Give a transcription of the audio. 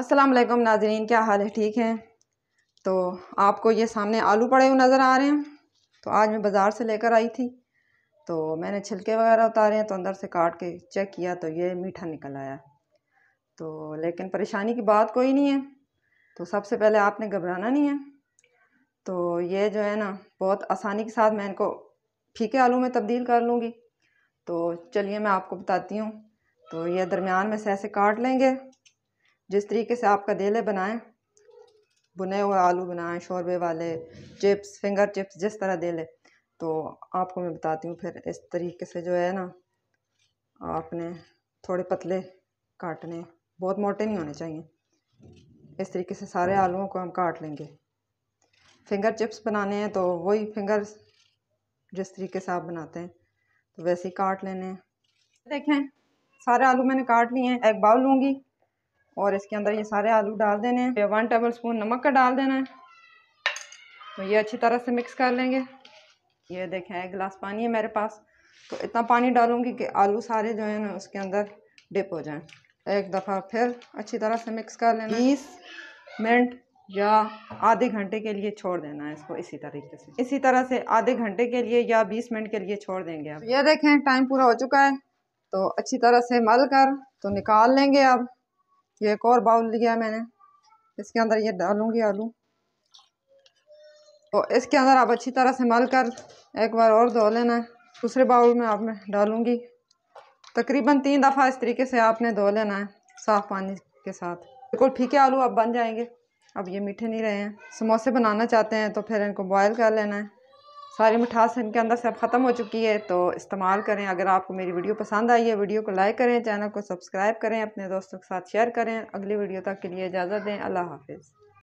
अस्सलाम वालेकुम नाजरीन क्या हाल है ठीक है तो आपको ये सामने आलू पड़े हुए नज़र आ रहे हैं तो आज मैं बाज़ार से लेकर आई थी तो मैंने छिलके वगैरह उतारे हैं तो अंदर से काट के चेक किया तो ये मीठा निकल आया तो लेकिन परेशानी की बात कोई नहीं है तो सबसे पहले आपने घबराना नहीं है तो ये जो है ना बहुत आसानी के साथ मैं इनको फीके आलू में तब्दील कर लूँगी तो चलिए मैं आपको बताती हूँ तो ये दरमियान में से ऐसे काट लेंगे जिस तरीके से आप कदेले बनाएं बुने हुए आलू बनाएं शोरबे वाले चिप्स फिंगर चिप्स जिस तरह दे तो आपको मैं बताती हूँ फिर इस तरीके से जो है ना आपने थोड़े पतले काटने बहुत मोटे नहीं होने चाहिए इस तरीके से सारे आलुओं को हम काट लेंगे फिंगर चिप्स बनाने हैं तो वही फिंगर जिस तरीके से आप बनाते हैं तो वैसे ही काट लेने हैं देखें सारे आलू मैंने काट लिए हैं एक बाउल लूँगी और इसके अंदर ये सारे आलू डाल देने हैं वन टेबल स्पून नमक का डाल देना है तो ये अच्छी तरह से मिक्स कर लेंगे ये देखें एक गिलास पानी है मेरे पास तो इतना पानी डालूंगी कि आलू सारे जो है ना उसके अंदर डिप हो जाएं एक दफ़ा फिर अच्छी तरह से मिक्स कर लेना बीस मिनट या आधे घंटे के लिए छोड़ देना है इसको इसी तरीके से इसी तरह से आधे घंटे के लिए या बीस मिनट के लिए छोड़ देंगे आप ये देखें टाइम पूरा हो चुका है तो अच्छी तरह से मल कर तो निकाल लेंगे अब ये एक और बाउल लिया है मैंने इसके अंदर ये डालूंगी आलू और इसके अंदर आप अच्छी तरह से मल कर एक बार और धो लेना है दूसरे बाउल में आप मैं डालूंगी तकरीबन तीन दफ़ा इस तरीके से आपने धो लेना है साफ़ पानी के साथ बिल्कुल फीके आलू अब बन जाएंगे अब ये मीठे नहीं रहे हैं समोसे बनाना चाहते हैं तो फिर इनको बॉयल कर लेना है सारी मिठास इनके अंदर से अब ख़त्म हो चुकी है तो इस्तेमाल करें अगर आपको मेरी वीडियो पसंद आई है वीडियो को लाइक करें चैनल को सब्सक्राइब करें अपने दोस्तों के साथ शेयर करें अगली वीडियो तक के लिए इजाज़त दें अल्लाह हाफिज़